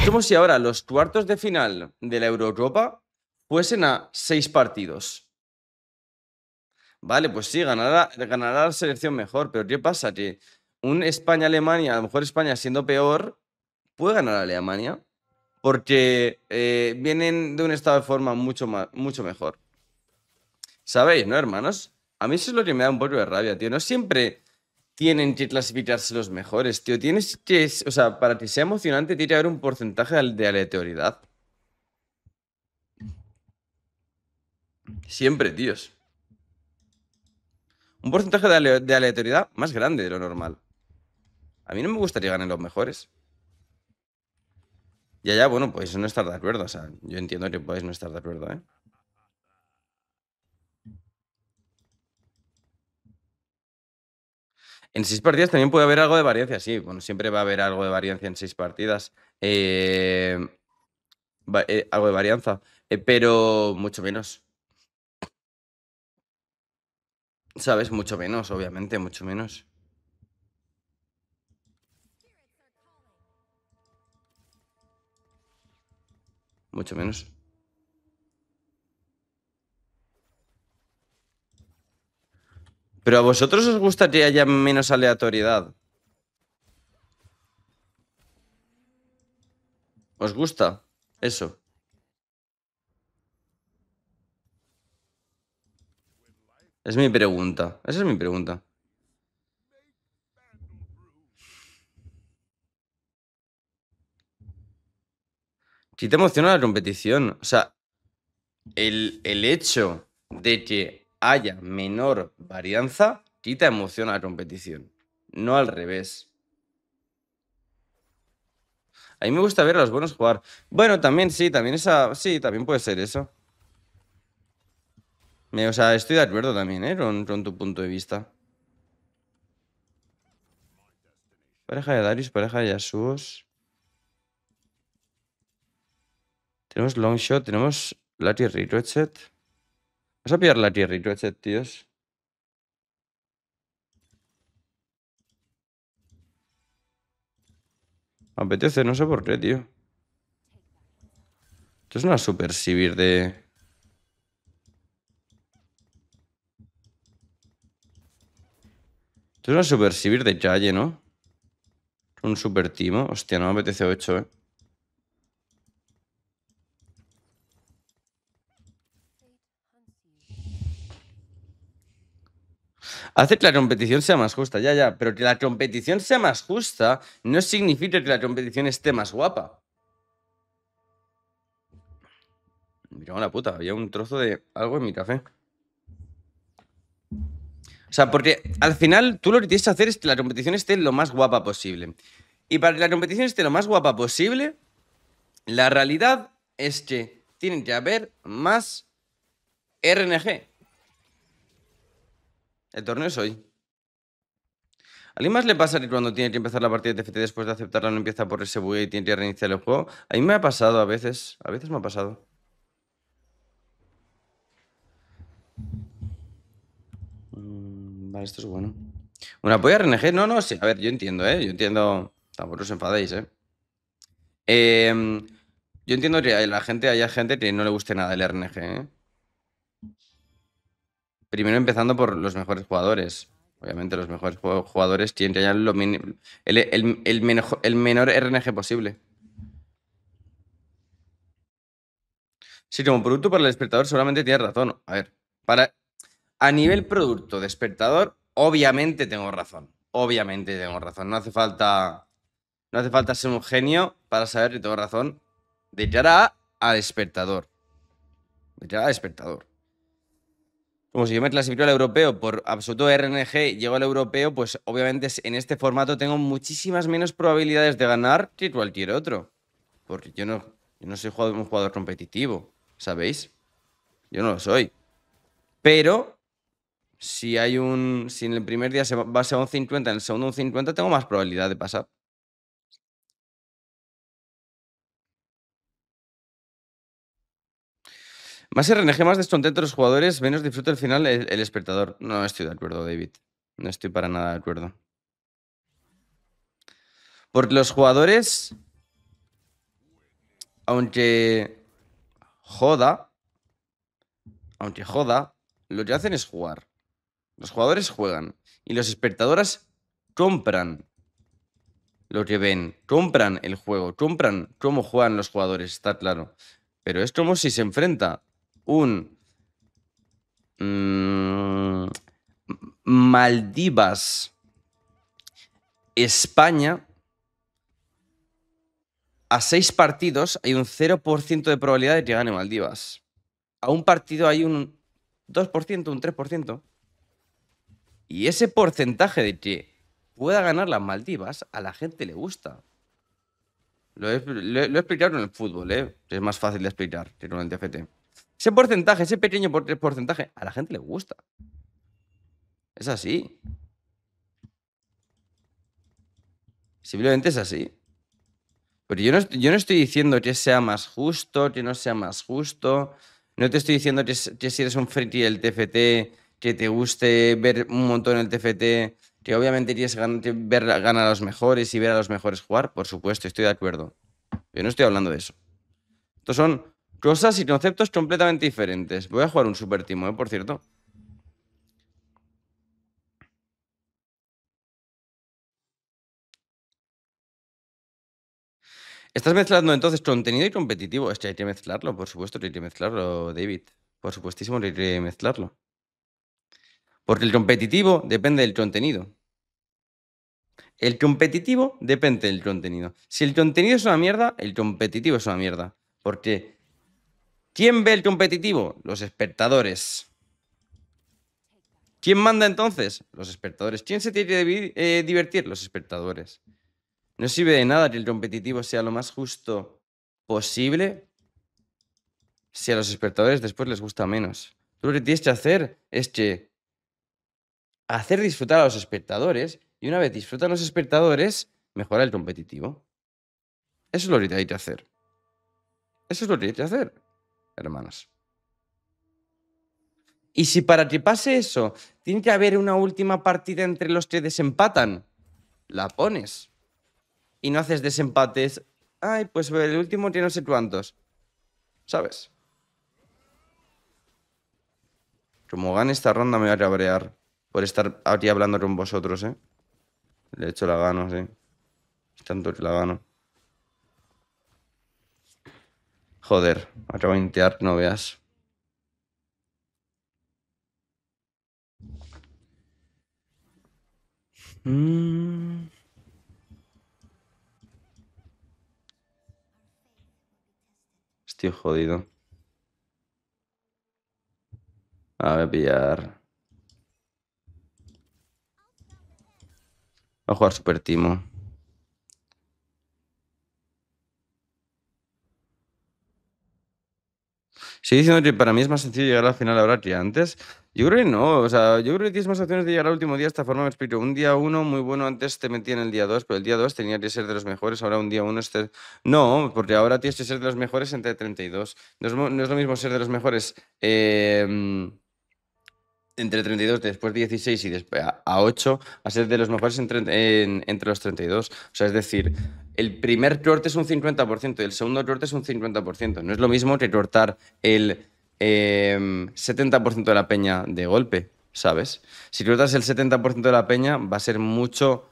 Es como si ahora los cuartos de final de la Eurocopa fuesen a seis partidos. Vale, pues sí, ganará, ganará la selección mejor, pero ¿qué pasa? Que un España-Alemania, a lo mejor España siendo peor, puede ganar a Alemania, porque eh, vienen de un estado de forma mucho, mucho mejor. ¿Sabéis, no, hermanos? A mí eso es lo que me da un poco de rabia, tío. No siempre tienen que clasificarse los mejores, tío. Tienes que, o sea, para que sea emocionante, tiene que haber un porcentaje de aleatoriedad. Siempre, tíos. Un porcentaje de, aleatoriedad más grande de lo normal. A mí no me gustaría ganar los mejores. Y allá, bueno, pues no estar de acuerdo. O sea, yo entiendo que podéis no estar de acuerdo, ¿eh? En seis partidas también puede haber algo de variancia, sí. Bueno, siempre va a haber algo de variancia en seis partidas. Eh, eh, algo de varianza. Eh, pero mucho menos. ¿Sabes? Mucho menos, obviamente, mucho menos. Mucho menos. Pero a vosotros os gusta que haya menos aleatoriedad. ¿Os gusta eso? Es mi pregunta. Esa es mi pregunta. Si te emociona la competición. O sea, el, el hecho de que haya menor varianza, quita emoción a la competición. No al revés. A mí me gusta ver a los buenos jugar. Bueno, también sí, también esa. Sí, también puede ser eso. o sea, estoy de acuerdo también, ¿eh? Con, tu punto de vista. Pareja de Darius, pareja de Yasuos. Tenemos Longshot, tenemos Lati Ricochet a la tierra Jerry tíos. tíos. Apetece, no sé por qué, tío. Esto es una super civil de... Esto es una super civil de Yaye, ¿no? Un super timo. Hostia, no me apetece 8, eh. Hace que la competición sea más justa, ya, ya, pero que la competición sea más justa no significa que la competición esté más guapa. Mira, la puta, había un trozo de algo en mi café. O sea, porque al final tú lo que tienes que hacer es que la competición esté lo más guapa posible. Y para que la competición esté lo más guapa posible, la realidad es que tiene que haber más RNG. El torneo es hoy. ¿A alguien más le pasa que cuando tiene que empezar la partida de TFT después de aceptarla no empieza por ese bugue y tiene que reiniciar el juego? A mí me ha pasado a veces. A veces me ha pasado. Mm, vale, esto es bueno. apoyo a RNG? No, no, sí. A ver, yo entiendo, ¿eh? Yo entiendo... Tampoco os enfadéis, ¿eh? Em, yo entiendo que la gente haya gente que no le guste nada el RNG, ¿eh? primero empezando por los mejores jugadores. Obviamente los mejores jugadores tienen que hallar el, menor, RNG posible. Sí, como producto para el despertador solamente tienes razón. A ver, para, a nivel producto despertador, obviamente tengo razón. Obviamente tengo razón. No hace falta, no hace falta ser un genio para saber que tengo razón. De a, despertador De cara a despertador como si yo me clasifico al europeo por absoluto RNG, llego al europeo, pues obviamente en este formato tengo muchísimas menos probabilidades de ganar que cualquier otro. Porque yo no, no soy un jugador competitivo, ¿sabéis? Yo no lo soy. Pero si hay un. Si en el primer día se va a ser un 50, en el segundo un 50, tengo más probabilidad de pasar. Más RNG, más descontento los jugadores, menos disfruta el final el, espectador. No estoy de acuerdo, David. No estoy para nada de acuerdo. Porque los jugadores, aunque joda, aunque joda, lo que hacen es jugar. Los jugadores juegan y los espectadores compran lo que ven, compran el juego, compran cómo juegan los jugadores, está claro. Pero es como si se enfrenta un mm, Maldivas, España, a seis partidos hay un 0% de probabilidad de que gane Maldivas. A un partido hay un 2%, un 3%. Y ese porcentaje de que pueda ganar las Maldivas, a la gente le gusta. Lo he, explicado en el fútbol, ¿eh? es más fácil de explicar que en el TFT. Ese porcentaje, ese pequeño porcentaje, a la gente le gusta. Es así. Simplemente es así. Pero yo no, yo no estoy diciendo que sea más justo, que no sea más justo. No te estoy diciendo que, si eres un friki del TFT, que te guste ver un montón el TFT, que obviamente quieres que ver, ganar a los mejores y ver a los mejores jugar. Por supuesto, estoy de acuerdo. Yo no estoy hablando de eso. Estos son Cosas y conceptos completamente diferentes. Voy a jugar un super ¿eh? por cierto. Estás mezclando entonces contenido y competitivo. Es que hay que mezclarlo, por supuesto, hay que mezclarlo, David. Por supuestísimo hay que mezclarlo. Porque el competitivo depende del contenido. El competitivo depende del contenido. Si el contenido es una mierda, el competitivo es una mierda. Porque ¿Quién ve el competitivo? Los espectadores. ¿Quién manda entonces? Los espectadores. ¿Quién se tiene que eh, divertir? Los espectadores. No sirve de nada que el competitivo sea lo más justo posible si a los espectadores después les gusta menos. Tú lo que tienes que hacer es que hacer disfrutar a los espectadores y una vez disfrutan los espectadores, mejorar el competitivo. Eso es lo que hay que hacer. Eso es lo que hay que hacer hermanos. Y si para que pase eso, tiene que haber una última partida entre los que desempatan, la pones. Y no haces desempates. Ay, pues el último tiene no sé cuántos. ¿Sabes? Como gane esta ronda me voy a cabrear por estar aquí hablando con vosotros, ¿eh? De hecho la gano, sí. Tanto que la gano. Joder, acabo de intear, no veas. Mm. Estoy jodido. A ver, pillar. Va a jugar Super Timo. Sí, diciendo que para mí es más sencillo llegar al final ahora que antes. Yo creo que no, o sea, yo creo que tienes más opciones de llegar al último día, de esta forma me explico. Un día uno muy bueno, antes te metía en el día dos, pero el día dos tenía que ser de los mejores, ahora un día uno este, No, porque ahora tienes que ser de los mejores entre 32. No es, no es lo mismo ser de los mejores... Eh entre 32, después 16 y después a 8, a ser de los mejores entre, los 32. O sea, es decir, el primer corte es un 50% y el segundo corte es un 50%. No es lo mismo que cortar el 70% em, de la peña de golpe, ¿sabes? Si cortas el 70% de la peña, va a ser mucho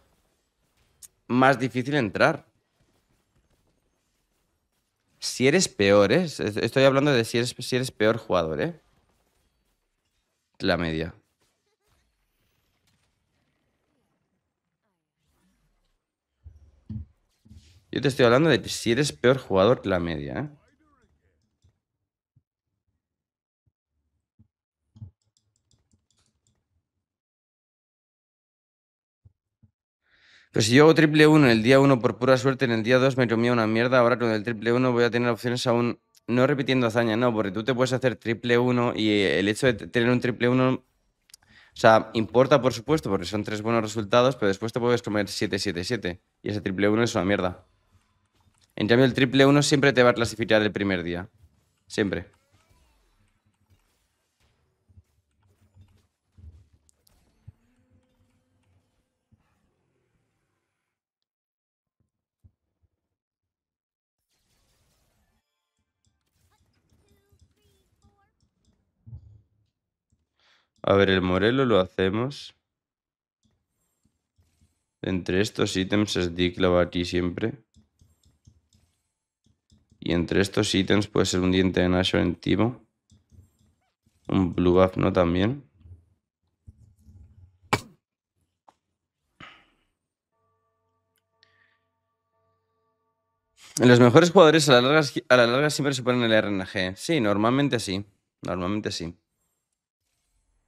más difícil entrar. Si eres peor, ¿eh? estoy hablando de si eres, si eres peor jugador, ¿eh? la media. Yo te estoy hablando de si eres peor jugador que la media, ¿eh? Pero pues si yo hago triple 1 en el día 1 por pura suerte, en el día 2 me comía una mierda, ahora con el triple 1 voy a tener opciones aún no repitiendo hazaña, no, porque tú te puedes hacer triple uno y el hecho de tener un triple uno, o sea, importa por supuesto, porque son tres buenos resultados, pero después te puedes comer 7-7-7 y ese triple uno es una mierda. En cambio, el triple uno siempre te va a clasificar el primer día. Siempre. A ver, el Morelo lo hacemos. Entre estos ítems es aquí siempre. Y entre estos ítems puede ser un diente de Nashor en Timo. Un Blue Buff no también. Los mejores jugadores a la larga, a la larga siempre se ponen el RNG. Sí, normalmente sí. Normalmente sí.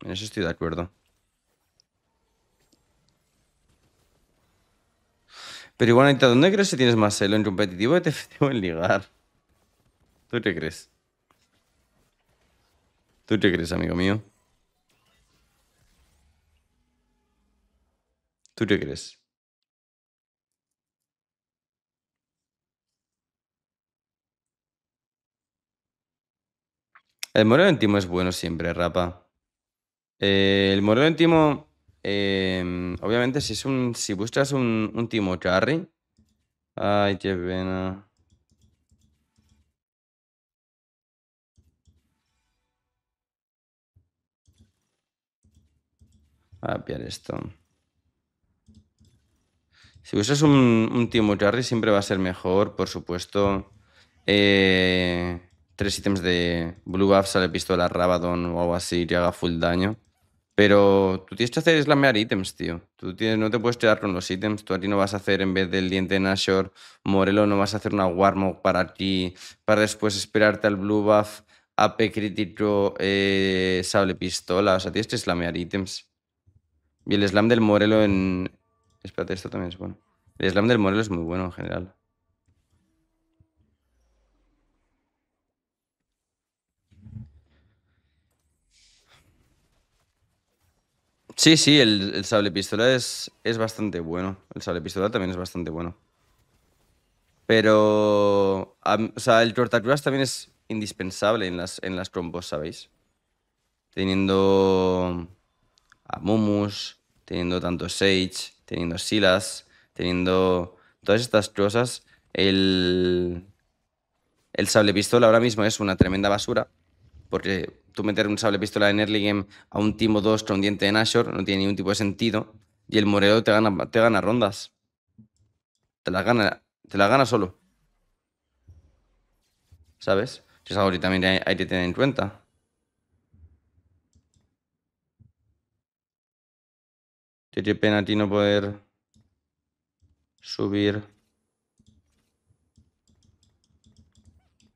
En eso estoy de acuerdo. Pero igual, ¿dónde crees que tienes más celo? ¿En competitivo te efectivo en ligar? ¿Tú qué crees? ¿Tú qué crees, amigo mío? ¿Tú qué crees? El moreno en timo es bueno siempre, rapa. Eh, el modelo en timo, em, obviamente, si, es un, si buscas un, un timo carry. Ay, qué pena. Voy a esto. Si buscas un, un Timo Charry siempre va a ser mejor, por supuesto. Eh, tres ítems de Blue Buff, sale pistola Rabadon o algo así que haga full daño. Pero tú tienes que hacer slamear ítems, tío. Tú tienes, no te puedes quedar con los ítems. Tú aquí no vas a hacer, en vez del diente de Nashor, Morelo, no vas a hacer una Warmog para ti, para después esperarte al Blue Buff, AP crítico, eh, sable pistola. O sea, tienes que slamear ítems. Y el slam del Morelo en. Espérate, esto también es bueno. El slam del Morelo es muy bueno en general. Sí, sí, el, sable pistola es, es bastante bueno. El sable pistola también es bastante bueno. Pero, o sea, el cortacruas también es indispensable en las, en las combos, ¿sabéis? Teniendo a Mumus, teniendo tanto Sage, teniendo Silas, teniendo todas estas cosas, el, el sable pistola ahora mismo es una tremenda basura, porque tú meter un sable pistola en early game a un o 2 con diente de Nashor no tiene ningún tipo de sentido. Y el moreo te gana, te gana rondas. Te las gana, te gana solo. ¿Sabes? Eso es también hay, que tener en cuenta. Qué pena a ti no poder subir.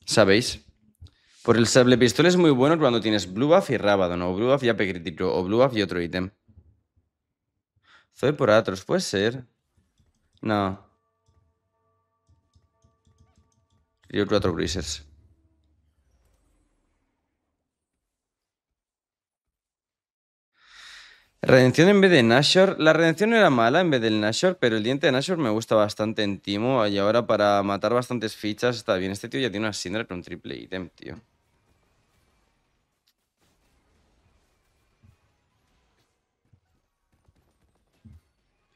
¿Sabéis? Por pues el sable pistola es muy bueno cuando tienes Blue Buff y Rabadon, o Blue Buff y AP crítico, o Blue Buff y otro ítem. Zoe por Atros, puede ser. No. Río 4 cruisers. Redención en vez de Nashor. La redención no era mala en vez del Nashor, pero el diente de Nashor me gusta bastante en Timo. Y ahora para matar bastantes fichas está bien. Este tío ya tiene una Syndra con triple ítem, tío.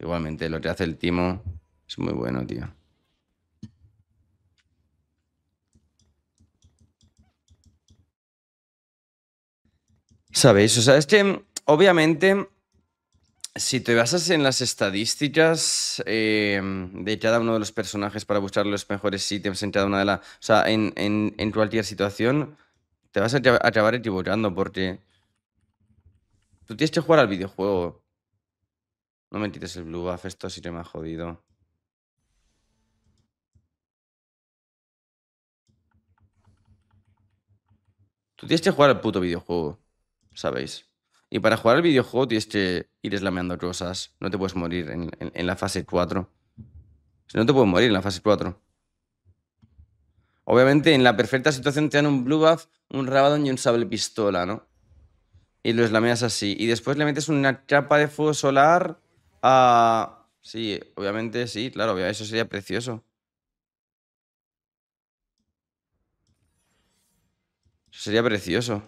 Igualmente, lo que hace el Timo es muy bueno, tío. ¿Sabéis? O sea, es que obviamente, si te basas en las estadísticas eh, de cada uno de los personajes para buscar los mejores ítems en cada una de las. O sea, en, en, cualquier situación, te vas a acabar equivocando porque tú tienes que jugar al videojuego. No me quites el blue buff, esto sí que me ha jodido. Tú tienes que jugar al puto videojuego, ¿sabéis? Y para jugar al videojuego tienes que ir eslameando cosas. No te puedes morir en, la fase 4. Si no te puedes morir en la fase 4. Obviamente, en la perfecta situación te dan un blue buff, un rabadon y un sable pistola, ¿no? Y lo eslameas así. Y después le metes una capa de fuego solar Ah, sí, obviamente sí, claro, eso sería precioso. Eso sería precioso.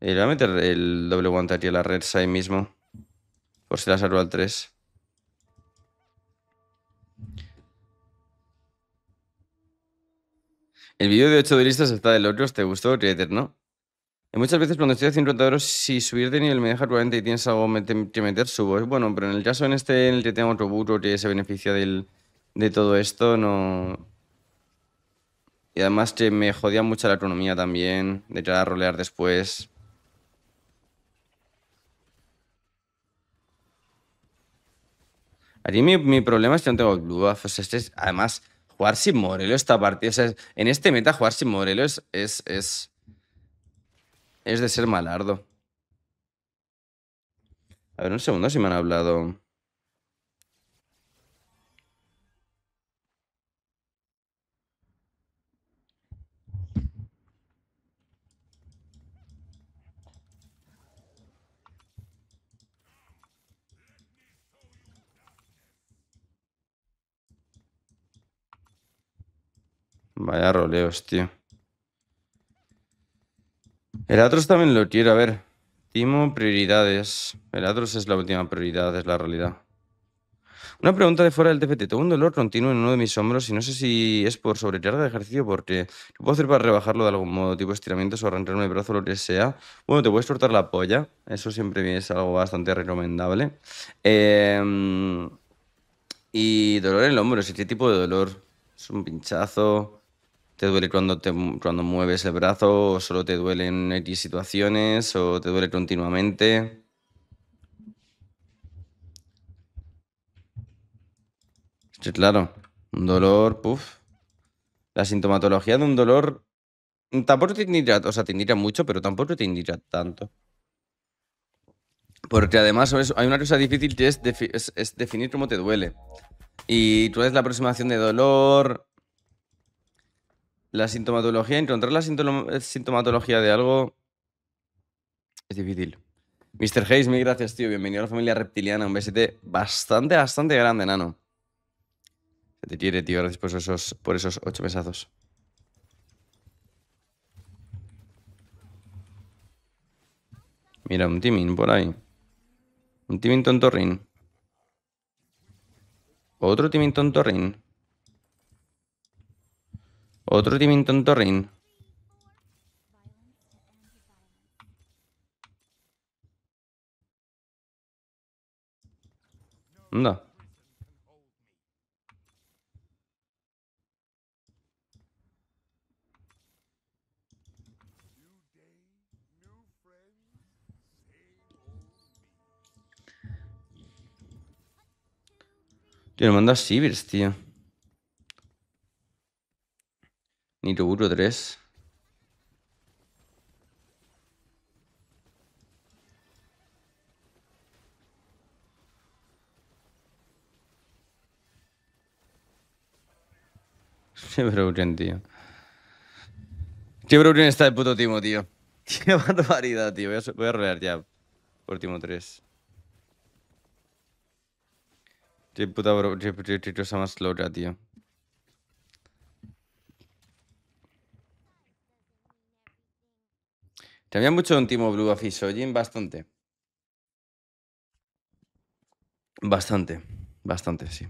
le voy a meter el doble aquí a la red ahí mismo. Por si la salvo al 3. El vídeo de 8 duristas está de otro, ¿te gustó, Creator, no? muchas veces cuando estoy haciendo 50 si subir de nivel me deja 40 y tienes algo que meter, subo. Bueno, pero en el caso en este, en el que tengo otro burro que se beneficia de todo esto, no... Y además que me jodía mucho la economía también, de cara a rolear después. Aquí mi, problema es que no tengo glue este es, además, jugar sin Morelos esta partida. en este meta jugar sin Morelos es, es, es de ser malardo. A ver, un segundo si me han hablado. Vaya roleos, tío. El Atros también lo quiero, a ver. Timo, prioridades. El Atros es la última prioridad, es la realidad. Una pregunta de fuera del TPT. Tengo un dolor continuo en uno de mis hombros y no sé si es por sobrecarga de ejercicio porque ¿qué puedo hacer para rebajarlo de algún modo? Tipo estiramientos o arrancarme el brazo, lo que sea. Bueno, te puedes cortar la polla. Eso siempre es algo bastante recomendable. Em, y dolor en el hombro. ¿Qué tipo de dolor? ¿Es un pinchazo? ¿Te duele cuando, cuando mueves el brazo o solo te duele en X situaciones o te duele continuamente? claro, un dolor, puff. La sintomatología de un dolor mm, tampoco te indica, o sea, te indica mucho, pero tampoco te indica tanto. Porque además hay una cosa difícil que es, definir cómo te duele. Y tú ves la aproximación de dolor, la sintomatología, encontrar la eh, sintomatología de algo es difícil. Mr. Hayes, mil gracias, tío. Bienvenido a la familia reptiliana. Un BST bastante, bastante grande, nano. Se te quiere, tío. Gracias por esos, por esos ocho pesados. Mira, un timing por ahí. Un timing tontorrín. Otro timing tontorrín. Otro Timington Torrin. Anda. Tío, me manda civil, tío. 1, 3. Siempre Urien, tío. Siempre Urien está de puto timo, tío. Qué barbaridad, tío. Voy a, voy a rolear ya por timo 3. Qué puta bro. Qué, qué, qué cosa más loca, tío. Te había mucho un Timo Blue afiso, Jim, bastante. Bastante, bastante, sí.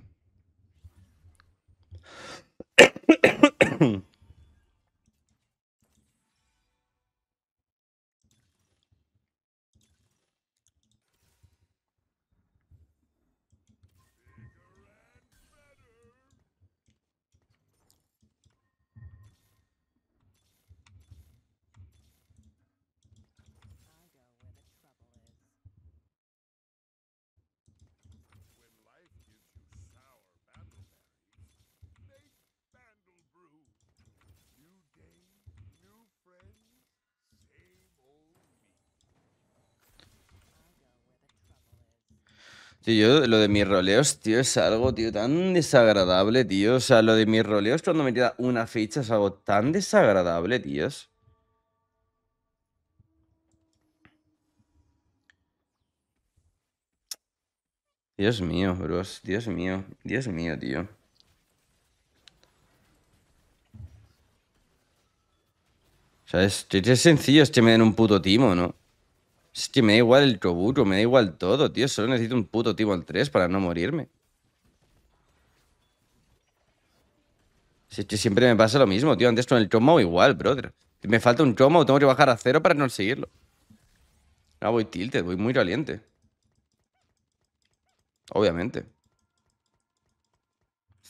Tío, lo de mis roleos, tío, es algo, tío, tan desagradable, tío. O sea, lo de mis roleos cuando me queda una ficha es algo tan desagradable, tíos. Dios mío, bros. Dios mío. Dios mío, tío. O sea, es, es sencillo es que me den un puto timo, ¿no? Es que me da igual el Toburo, me da igual todo, tío. Solo necesito un puto en 3 para no morirme. es que siempre me pasa lo mismo, tío. Antes con el Chomo igual, brother. Me falta un Chomo, tengo que bajar a cero para no seguirlo. Ah, voy tilted, voy muy caliente. Obviamente.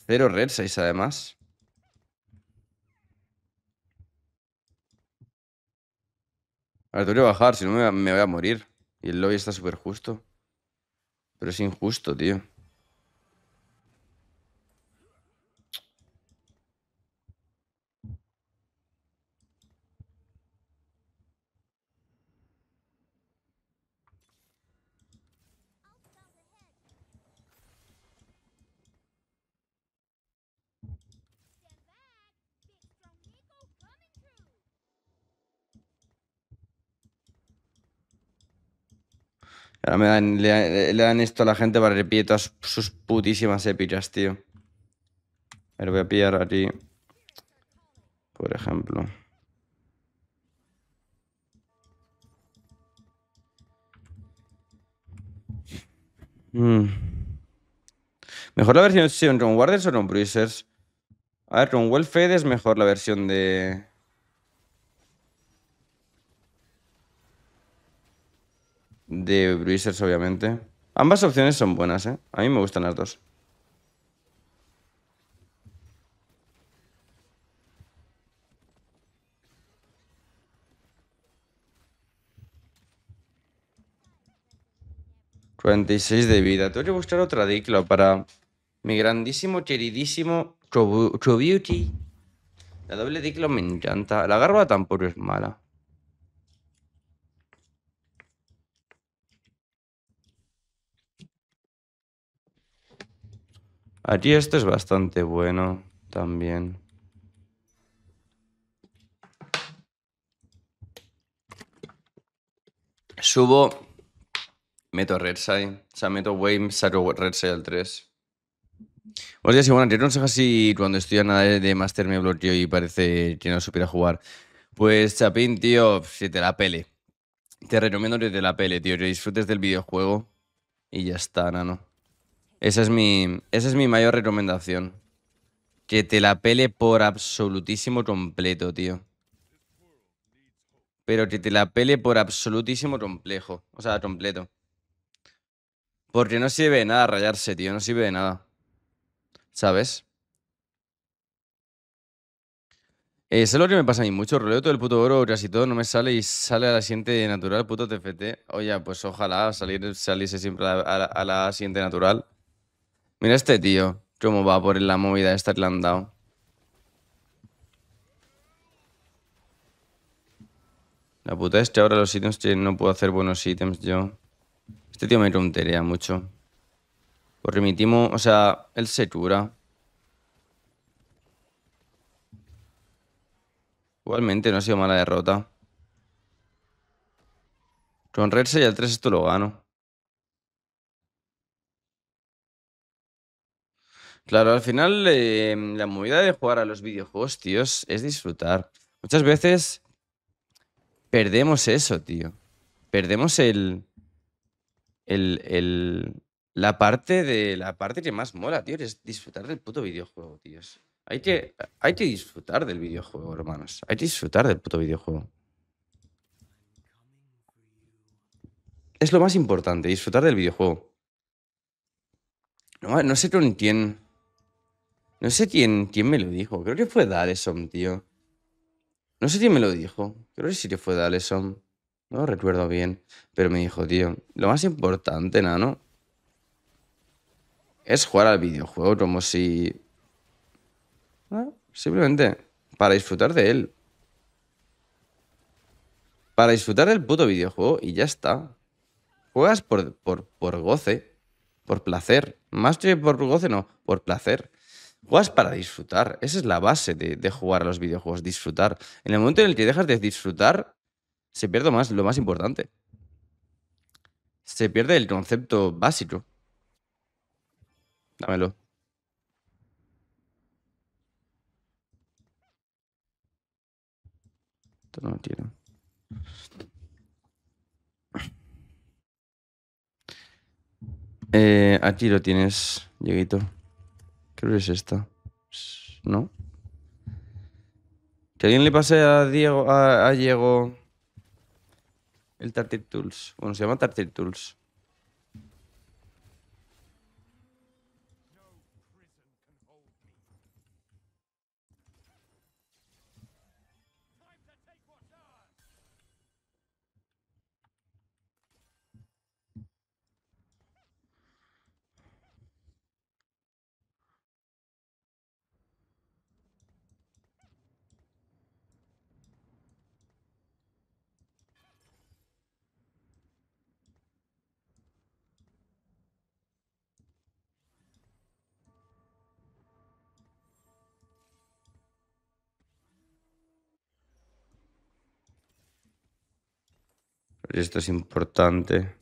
Cero red 6 además. tengo que bajar, si no me, me voy a morir. Y el lobby está súper justo. Pero es injusto, tío. le, dan esto a la gente para repetir sus putísimas épicas, tío. Pero voy a pillar aquí. Por ejemplo. Hmm. Mejor la versión de con Warders o con Bruisers. A ver, con es mejor la versión de. de Bruisers, obviamente. Ambas opciones son buenas, ¿eh? A mí me gustan las dos. ...46 de vida... Tengo que buscar otra dicla para... ...mi grandísimo, queridísimo... ...True Beauty... ...la doble dicla me encanta... ...la garba tampoco es mala... Aquí esto es bastante bueno también. Subo, meto Redside, o sea, meto Wave, saco Redside al 3. Hostia, si bueno, bueno, no sé si cuando estoy nada de Master me bloqueo y parece que no supiera jugar? Pues Chapín, tío, si te la pele. Te recomiendo que te la pele, tío, que disfrutes del videojuego y ya está, nano. Esa es mi, esa es mi mayor recomendación. Que te la pele por absolutísimo completo, tío. Pero que te la pele por absolutísimo complejo. O sea, completo. Porque no sirve de nada rayarse, tío. No sirve de nada. ¿Sabes? eso eh, es lo que me pasa a mí mucho. Roleo todo el puto oro, casi todo no me sale y sale a la siguiente natural, puto TFT. Oye, pues ojalá salir, saliese siempre a la siguiente natural. Mira este tío, cómo va por la movida esta que le han dado. La puta es que ahora los ítems que no puedo hacer buenos ítems yo. Este tío me tontería mucho. Por remitimos, o sea, él se cura. Igualmente no ha sido mala derrota. Con Red 6 al 3 esto lo gano. Claro, al final em, la movida de jugar a los videojuegos, tíos, es disfrutar. Muchas veces perdemos eso, tío. Perdemos el, el, el, la parte de la parte que más mola, tío, es disfrutar del puto videojuego, tíos. Hay que, hay que disfrutar del videojuego, hermanos. Hay que disfrutar del puto videojuego. Es lo más importante, disfrutar del videojuego. No, no sé con quién no sé quién, quién me lo dijo. Creo que fue Daleson, tío. No sé quién me lo dijo. Creo que sí que fue Daleson. No lo recuerdo bien. Pero me dijo, tío, lo más importante, nano, es jugar al videojuego como si... Simplemente para disfrutar de él. Para disfrutar del puto videojuego y ya está. Juegas por, por, por goce, por placer. Más que por goce, no, por placer. Juegas para disfrutar. Esa es la base de, jugar a los videojuegos, disfrutar. En el momento en el que dejas de disfrutar, se pierde lo más importante. Se pierde el concepto básico. Dámelo. Esto no lo quiero. Eh, aquí lo tienes, Lleguito. ¿Qué es esta. ¿No? Que alguien le pase a Diego, a, Diego el Tartic Tools. Bueno, se llama Tartic Tools. Esto es importante.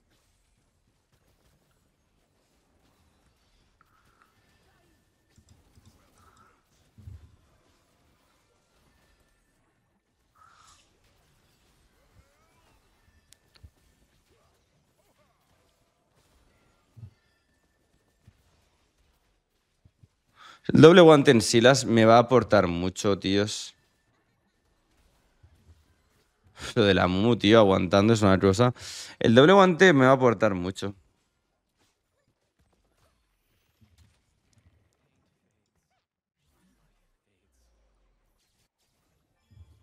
El doble guante en silas me va a aportar mucho, tíos. Lo de la mu tío, aguantando es una cosa. El doble guante me va a aportar mucho.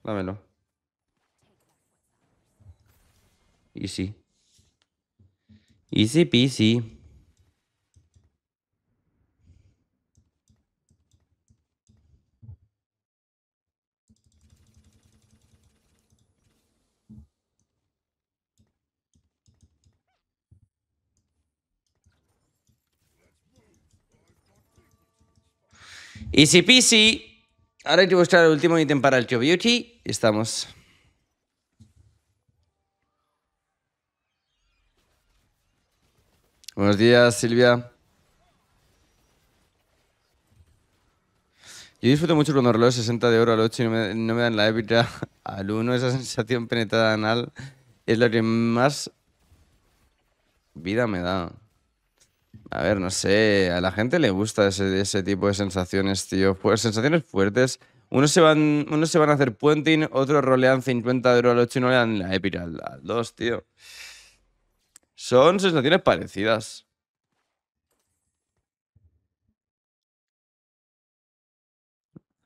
Dámelo. Easy. Easy peasy. Easy peasy. Ahora que mostrar el último ítem para el Tio Beauty. Estamos. Buenos días, Silvia. Yo disfruto mucho cuando reloj 60 de oro al 8 y no me, dan la épica al 1. Esa sensación penetrada anal es lo que más vida me da. A ver, no sé, a la gente le gusta ese, tipo de sensaciones, tío. Pues sensaciones fuertes. Unos se, van, unos se van a hacer puenting, otros rolean 50 euros al 8 y no le dan la epiral, al 2, tío. Son sensaciones parecidas.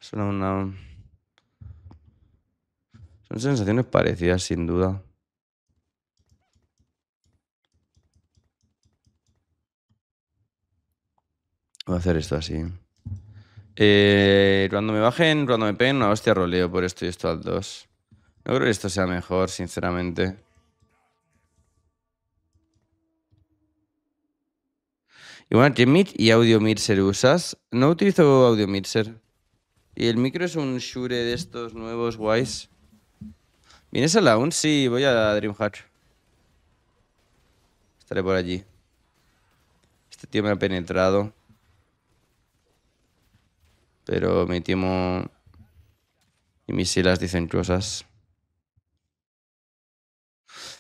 Son una... Son sensaciones parecidas, sin duda. Voy a hacer esto así. Eh, cuando me bajen, cuando me peguen una hostia roleo por esto y esto al 2. No creo que esto sea mejor, sinceramente. Y bueno ¿Qué mic y audio mixer usas. No utilizo audio mixer. Y el micro es un Shure de estos nuevos guays. ¿Vienes a la UN? Sí, voy a Dreamhack. Estaré por allí. Este tío me ha penetrado. Pero mi timo y mis silas dicen cosas.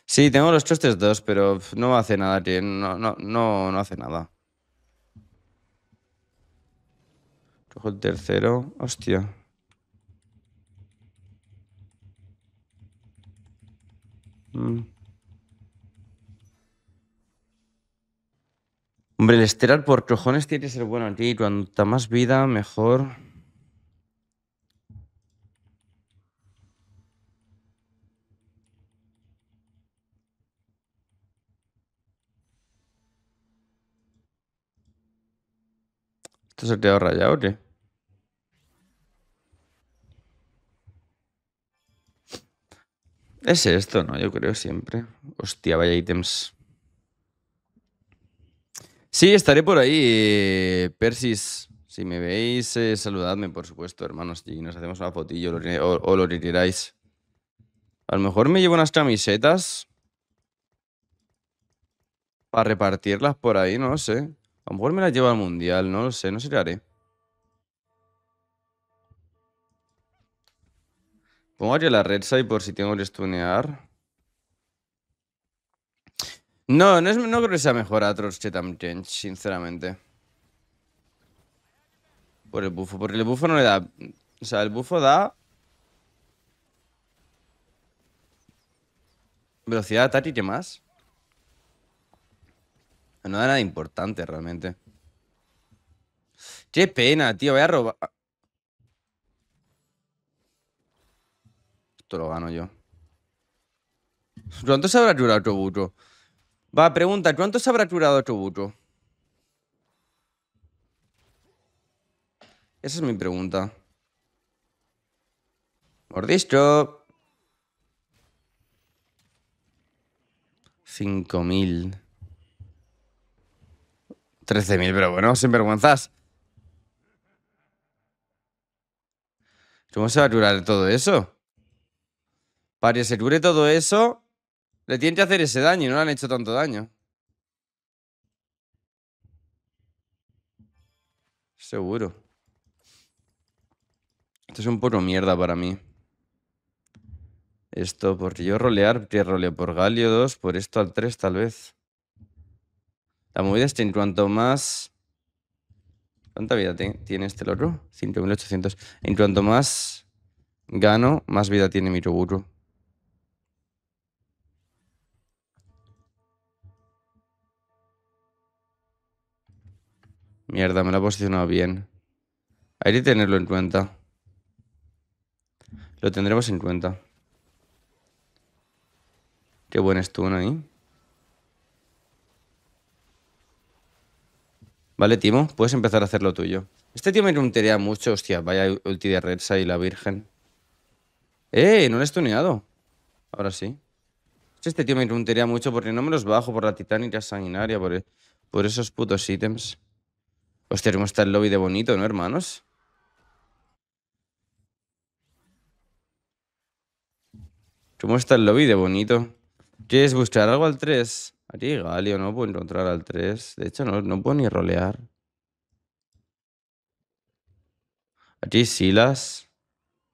Sí, tengo los tres dos, pero no hace nada, tío. No, no, no, no hace nada. Cojo el tercero. Hostia. Mm. Hombre, el esterar por cojones tiene que ser bueno, aquí. Cuanta más vida, mejor. ¿Esto se te ha rayado o qué? Es esto, ¿no? Yo creo siempre. Hostia, vaya ítems. Sí, estaré por ahí. Eh, Persis, si me veis, eh, saludadme, por supuesto, hermanos, y nos hacemos una fotillo o, lo retiráis. A lo mejor me llevo unas camisetas para repartirlas por ahí, no lo sé. A lo mejor me las llevo al mundial, no lo sé, no sé qué haré. Pongo aquí la red side por si tengo que stunear. No, no, creo que sea mejor Atrox que change, sinceramente. Por el bufo, porque el bufo no le da... O sea, el bufo da... Velocidad de ataque y qué más. No da nada importante realmente. Qué pena, tío. Voy a robar... Esto lo gano yo. ¿Cuánto se habrá curado otro Va, pregunta, ¿cuánto se habrá curado Chubuco. Esa es mi pregunta. Mordisco. 5.000. 13.000, pero bueno, sin vergüenzas. ¿Cómo se va a curar todo eso? Para que se cure todo eso, le tiene que hacer ese daño y no le han hecho tanto daño. Seguro. Esto es un poco mierda para mí. Esto, porque yo rolear, que roleo por Galio 2, por esto al 3 tal vez. La movida es en cuanto más... ¿Cuánta vida tiene este otro? 5.800. En cuanto más gano, más vida tiene mi Roguro. Mierda, me lo ha posicionado bien. Hay que tenerlo en cuenta. Lo tendremos en cuenta. Qué buen stun ahí. Vale, Timo, puedes empezar a hacer lo tuyo. Este tío me irruntería mucho. Hostia, vaya ulti de Redsa y la Virgen. ¡Eh! No le he stuneado. Ahora sí. Este tío me irruntería mucho porque no me los bajo por la titánica sanguinaria, por, e-, por esos putos ítems. Hostia, ¿cómo está el lobby de bonito, no, hermanos? ¿Cómo está el lobby de bonito? ¿Quieres buscar algo al 3? Aquí Galio, no puedo encontrar al 3. De hecho, no, puedo ni rolear. Aquí Silas.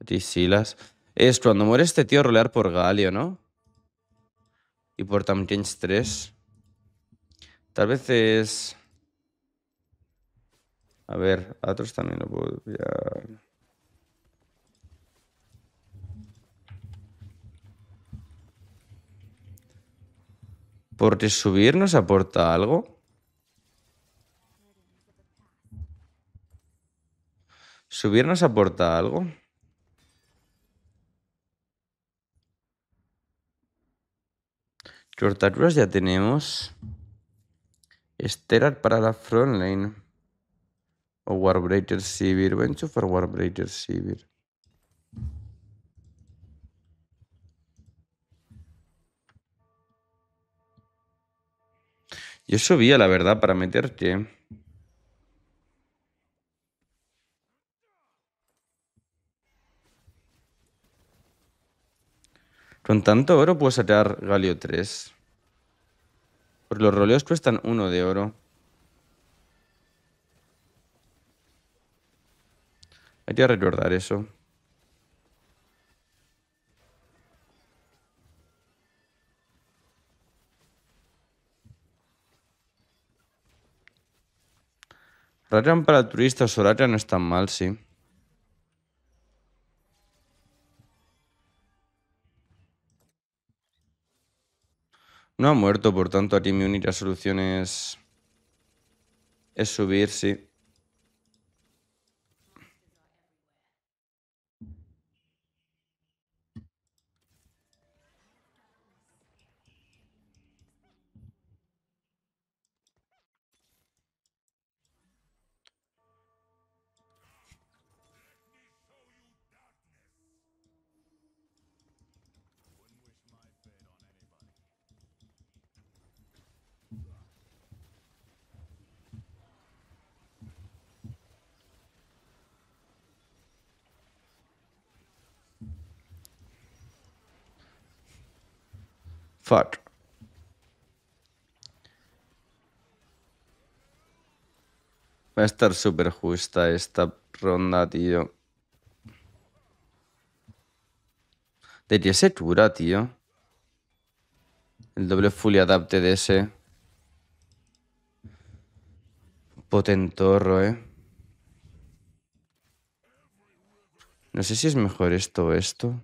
Aquí Silas. Es cuando muere este tío rolear por Galio, ¿no? Y por Tamkins 3. Tal vez es... A ver, otros también lo puedo ¿Porque subir nos aporta algo? ¿Subir nos aporta algo? Cortaturas ya tenemos. Esterar para la frontline. O Warbreaker Sivir. Voy a enchufar Warbreaker Sivir. Yo subía, la verdad, para meterte. Con tanto oro puedo sacar Galio 3. Porque los roleos cuestan 1 de oro. Hay que recordar eso. Rajan para turistas o no es tan mal, sí. No ha muerto, por tanto, aquí mi única solución es... Es subir, sí. Va a estar súper justa esta ronda, tío. De se dura, tío. El doble fully de ese. Potentorro, eh. No sé si es mejor esto o esto.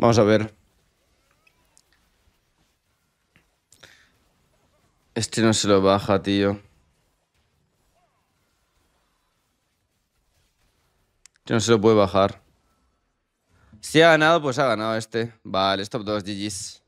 Vamos a ver. Este no se lo baja, tío. Este no se lo puede bajar. Si ha ganado, pues ha ganado este. Vale, stop 2, GG's.